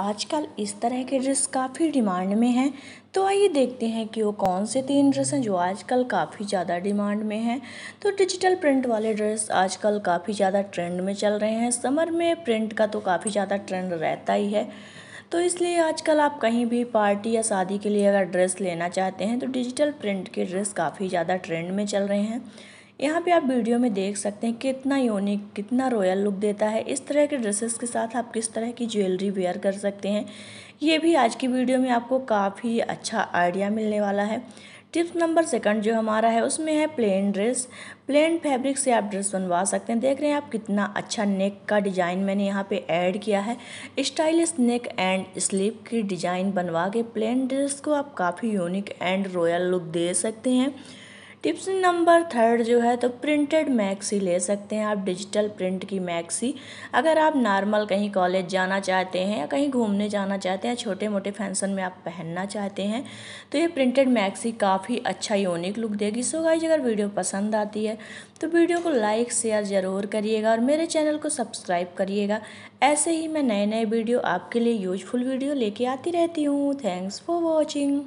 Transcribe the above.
आजकल इस तरह के ड्रेस काफ़ी डिमांड में हैं तो आइए देखते हैं कि वो कौन से तीन ड्रेस हैं जो आजकल काफ़ी ज़्यादा डिमांड में हैं तो डिजिटल प्रिंट वाले ड्रेस आजकल काफ़ी ज़्यादा ट्रेंड में चल रहे हैं समर में प्रिंट का तो काफ़ी ज़्यादा ट्रेंड रहता ही है तो इसलिए आजकल आप कहीं भी पार्टी या शादी के लिए अगर ड्रेस लेना चाहते हैं तो डिजिटल प्रिंट के ड्रेस काफ़ी ज़्यादा ट्रेंड में चल रहे हैं यहाँ पे आप वीडियो में देख सकते हैं कितना यूनिक कितना रॉयल लुक देता है इस तरह के ड्रेसेस के साथ आप किस तरह की ज्वेलरी वेयर कर सकते हैं ये भी आज की वीडियो में आपको काफ़ी अच्छा आइडिया मिलने वाला है टिप्स नंबर सेकंड जो हमारा है उसमें है प्लेन ड्रेस प्लेन फैब्रिक से आप ड्रेस बनवा सकते हैं देख रहे हैं आप कितना अच्छा नेक का डिज़ाइन मैंने यहाँ पे ऐड किया है स्टाइलिश नेक एंड स्लीव की डिज़ाइन बनवा के प्लेन ड्रेस को आप काफ़ी यूनिक एंड रॉयल लुक दे सकते हैं टिप्स नंबर थर्ड जो है तो प्रिंटेड मैक्सी ले सकते हैं आप डिजिटल प्रिंट की मैक्सी अगर आप नॉर्मल कहीं कॉलेज जाना चाहते हैं या कहीं घूमने जाना चाहते हैं छोटे मोटे फंक्शन में आप पहनना चाहते हैं तो ये प्रिंटेड मैक्सी काफ़ी अच्छा यूनिक लुक देगी सो गाइज अगर वीडियो पसंद आती है तो वीडियो को लाइक शेयर ज़रूर करिएगा और मेरे चैनल को सब्सक्राइब करिएगा ऐसे ही मैं नए नए वीडियो आपके लिए यूजफुल वीडियो लेके आती रहती हूँ थैंक्स फॉर वॉचिंग